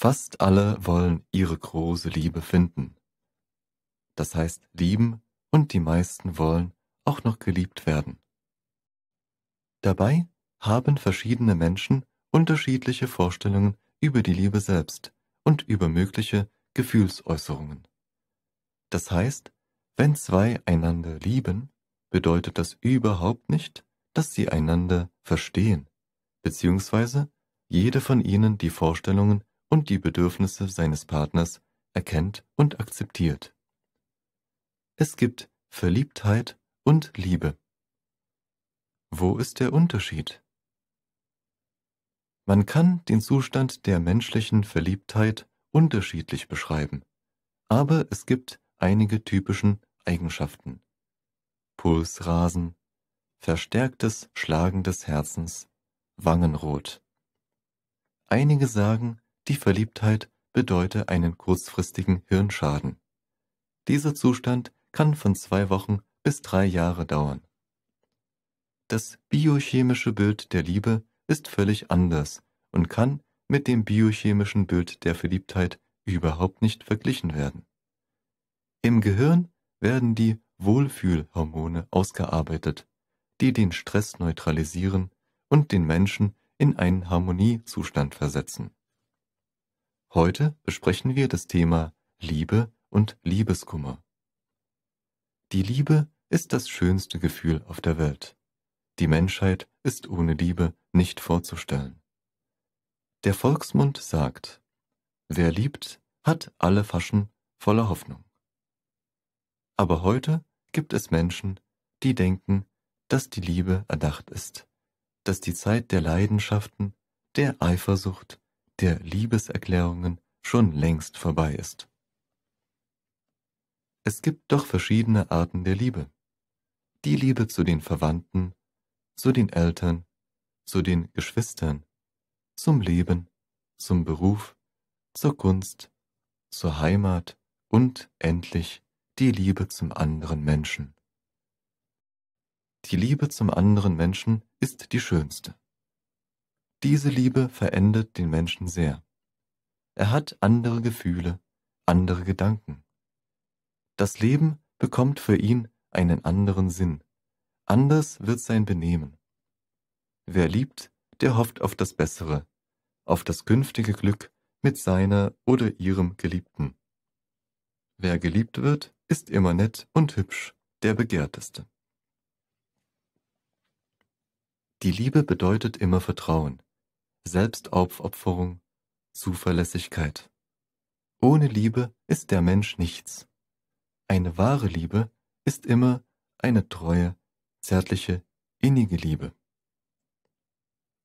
Fast alle wollen ihre große Liebe finden. Das heißt lieben und die meisten wollen auch noch geliebt werden. Dabei haben verschiedene Menschen unterschiedliche Vorstellungen über die Liebe selbst und über mögliche Gefühlsäußerungen. Das heißt, wenn zwei einander lieben, bedeutet das überhaupt nicht, dass sie einander verstehen, beziehungsweise jede von ihnen die Vorstellungen und die Bedürfnisse seines Partners erkennt und akzeptiert. Es gibt Verliebtheit und Liebe. Wo ist der Unterschied? Man kann den Zustand der menschlichen Verliebtheit unterschiedlich beschreiben, aber es gibt einige typischen Eigenschaften. Pulsrasen, verstärktes Schlagen des Herzens, Wangenrot. Einige sagen, die Verliebtheit bedeute einen kurzfristigen Hirnschaden. Dieser Zustand kann von zwei Wochen bis drei Jahre dauern. Das biochemische Bild der Liebe ist völlig anders und kann mit dem biochemischen Bild der Verliebtheit überhaupt nicht verglichen werden. Im Gehirn werden die Wohlfühlhormone ausgearbeitet, die den Stress neutralisieren und den Menschen in einen Harmoniezustand versetzen. Heute besprechen wir das Thema Liebe und Liebeskummer. Die Liebe ist das schönste Gefühl auf der Welt. Die Menschheit ist ohne Liebe nicht vorzustellen. Der Volksmund sagt, wer liebt, hat alle Faschen voller Hoffnung. Aber heute gibt es Menschen, die denken, dass die Liebe erdacht ist, dass die Zeit der Leidenschaften, der Eifersucht der Liebeserklärungen schon längst vorbei ist. Es gibt doch verschiedene Arten der Liebe. Die Liebe zu den Verwandten, zu den Eltern, zu den Geschwistern, zum Leben, zum Beruf, zur Kunst, zur Heimat und endlich die Liebe zum anderen Menschen. Die Liebe zum anderen Menschen ist die schönste. Diese Liebe verändert den Menschen sehr. Er hat andere Gefühle, andere Gedanken. Das Leben bekommt für ihn einen anderen Sinn. Anders wird sein Benehmen. Wer liebt, der hofft auf das Bessere, auf das künftige Glück mit seiner oder ihrem Geliebten. Wer geliebt wird, ist immer nett und hübsch, der Begehrteste. Die Liebe bedeutet immer Vertrauen. Selbstaufopferung, Zuverlässigkeit. Ohne Liebe ist der Mensch nichts. Eine wahre Liebe ist immer eine treue, zärtliche, innige Liebe.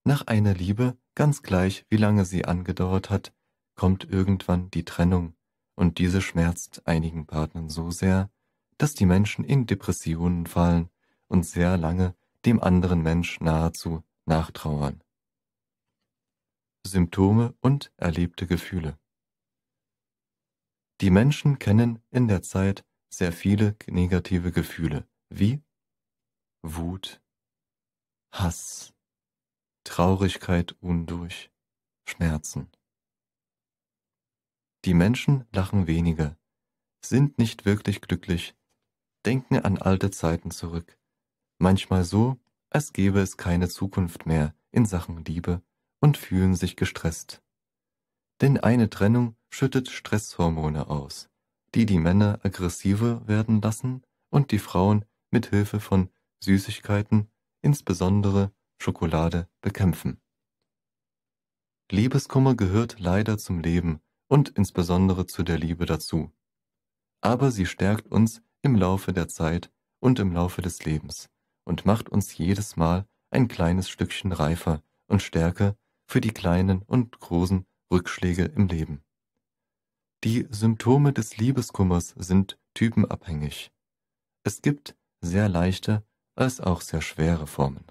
Nach einer Liebe, ganz gleich wie lange sie angedauert hat, kommt irgendwann die Trennung, und diese schmerzt einigen Partnern so sehr, dass die Menschen in Depressionen fallen und sehr lange dem anderen Mensch nahezu nachtrauern. Symptome und erlebte Gefühle. Die Menschen kennen in der Zeit sehr viele negative Gefühle wie Wut, Hass, Traurigkeit undurch, Schmerzen. Die Menschen lachen weniger, sind nicht wirklich glücklich, denken an alte Zeiten zurück, manchmal so, als gäbe es keine Zukunft mehr in Sachen Liebe und fühlen sich gestresst. Denn eine Trennung schüttet Stresshormone aus, die die Männer aggressiver werden lassen und die Frauen mit Hilfe von Süßigkeiten, insbesondere Schokolade, bekämpfen. Liebeskummer gehört leider zum Leben und insbesondere zu der Liebe dazu. Aber sie stärkt uns im Laufe der Zeit und im Laufe des Lebens und macht uns jedes Mal ein kleines Stückchen reifer und stärker für die kleinen und großen Rückschläge im Leben. Die Symptome des Liebeskummers sind typenabhängig. Es gibt sehr leichte als auch sehr schwere Formen.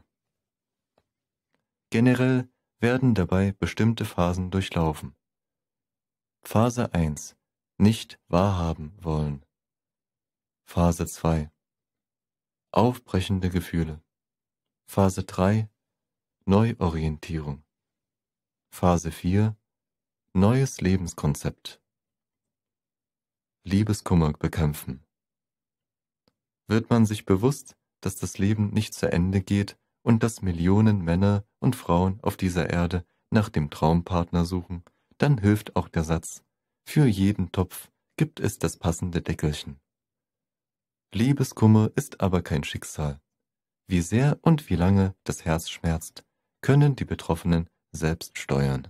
Generell werden dabei bestimmte Phasen durchlaufen. Phase 1 Nicht wahrhaben wollen. Phase 2 Aufbrechende Gefühle. Phase 3 Neuorientierung. Phase 4 Neues Lebenskonzept Liebeskummer bekämpfen Wird man sich bewusst, dass das Leben nicht zu Ende geht und dass Millionen Männer und Frauen auf dieser Erde nach dem Traumpartner suchen, dann hilft auch der Satz, für jeden Topf gibt es das passende Deckelchen. Liebeskummer ist aber kein Schicksal. Wie sehr und wie lange das Herz schmerzt, können die Betroffenen selbst steuern